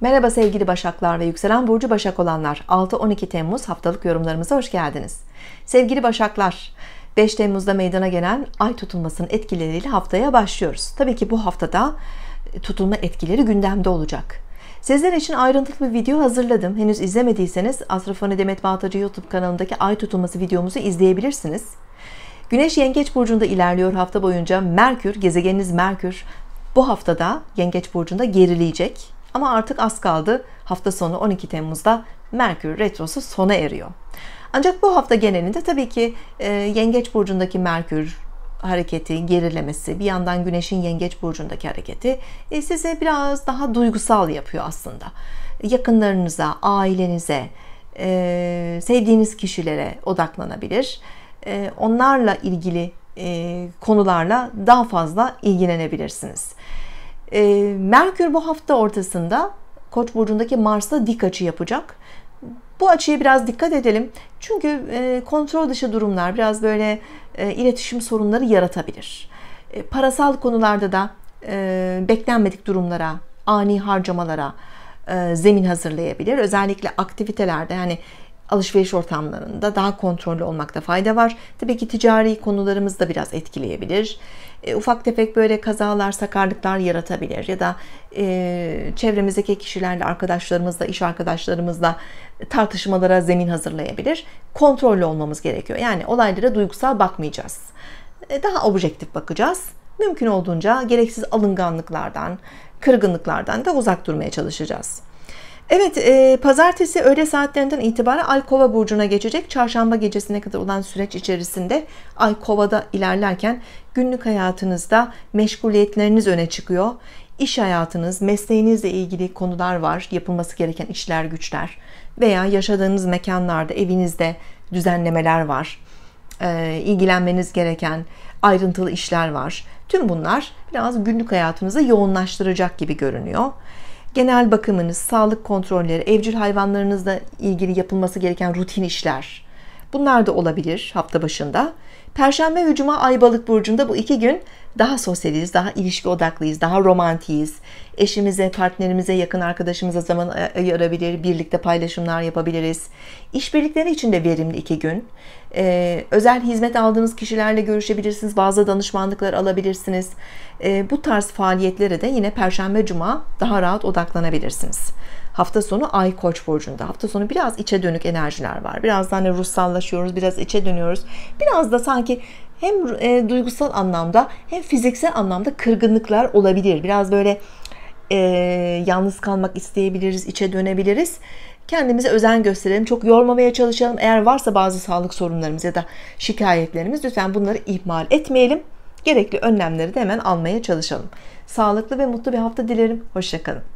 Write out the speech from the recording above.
Merhaba sevgili Başaklar ve Yükselen Burcu Başak olanlar 6-12 Temmuz haftalık yorumlarımıza hoş geldiniz. Sevgili Başaklar 5 Temmuz'da meydana gelen ay tutulmasının etkileriyle haftaya başlıyoruz. Tabii ki bu haftada e, tutulma etkileri gündemde olacak. Sizler için ayrıntılı bir video hazırladım. Henüz izlemediyseniz Astrofoni Demet Bağtacı YouTube kanalındaki ay tutulması videomuzu izleyebilirsiniz. Güneş Yengeç Burcu'nda ilerliyor hafta boyunca. Merkür, gezegeniniz Merkür bu haftada Yengeç Burcu'nda gerileyecek. Ama artık az kaldı. Hafta sonu 12 Temmuz'da Merkür Retrosu sona eriyor. Ancak bu hafta genelinde tabii ki e, Yengeç Burcu'ndaki Merkür hareketi, gerilemesi, bir yandan Güneş'in Yengeç Burcu'ndaki hareketi e, size biraz daha duygusal yapıyor aslında. Yakınlarınıza, ailenize, e, sevdiğiniz kişilere odaklanabilir. E, onlarla ilgili e, konularla daha fazla ilgilenebilirsiniz. E, Merkür bu hafta ortasında Koç burcundaki Mars'a dik açı yapacak. Bu açıya biraz dikkat edelim. Çünkü e, kontrol dışı durumlar biraz böyle e, iletişim sorunları yaratabilir. E, parasal konularda da e, beklenmedik durumlara, ani harcamalara e, zemin hazırlayabilir. Özellikle aktivitelerde yani alışveriş ortamlarında daha kontrollü olmakta fayda var. Tabii ki ticari konularımız da biraz etkileyebilir. E, ufak tefek böyle kazalar, sakarlıklar yaratabilir ya da e, çevremizdeki kişilerle, arkadaşlarımızla, iş arkadaşlarımızla tartışmalara zemin hazırlayabilir. Kontrollü olmamız gerekiyor. Yani olaylara duygusal bakmayacağız. E, daha objektif bakacağız. Mümkün olduğunca gereksiz alınganlıklardan, kırgınlıklardan da uzak durmaya çalışacağız. Evet, e, pazartesi öğle saatlerinden itibaren Ay Kova burcuna geçecek. Çarşamba gecesine kadar olan süreç içerisinde Ay Kova'da ilerlerken günlük hayatınızda meşguliyetleriniz öne çıkıyor. İş hayatınız, mesleğinizle ilgili konular var, yapılması gereken işler, güçler veya yaşadığınız mekanlarda, evinizde düzenlemeler var. E, ilgilenmeniz gereken ayrıntılı işler var. Tüm bunlar biraz günlük hayatınızı yoğunlaştıracak gibi görünüyor genel bakımınız, sağlık kontrolleri, evcil hayvanlarınızla ilgili yapılması gereken rutin işler. Bunlar da olabilir hafta başında. Perşembe ve Cuma Ay Balık Burcu'nda bu iki gün daha sosyaliz, daha ilişki odaklıyız, daha romantiyiz. Eşimize, partnerimize, yakın arkadaşımıza zaman ayırabilir, birlikte paylaşımlar yapabiliriz. İşbirlikleri için de verimli iki gün. Ee, özel hizmet aldığınız kişilerle görüşebilirsiniz, bazı danışmanlıklar alabilirsiniz. Ee, bu tarz faaliyetlere de yine Perşembe, Cuma daha rahat odaklanabilirsiniz. Hafta sonu Ay Koç burcunda. Hafta sonu biraz içe dönük enerjiler var. Biraz daha hani ruhsallaşıyoruz, biraz içe dönüyoruz. Biraz da sanki hem e, duygusal anlamda hem fiziksel anlamda kırgınlıklar olabilir. Biraz böyle e, yalnız kalmak isteyebiliriz, içe dönebiliriz. Kendimize özen gösterelim, çok yormamaya çalışalım. Eğer varsa bazı sağlık sorunlarımız ya da şikayetlerimiz lütfen bunları ihmal etmeyelim. Gerekli önlemleri de hemen almaya çalışalım. Sağlıklı ve mutlu bir hafta dilerim. Hoşçakalın.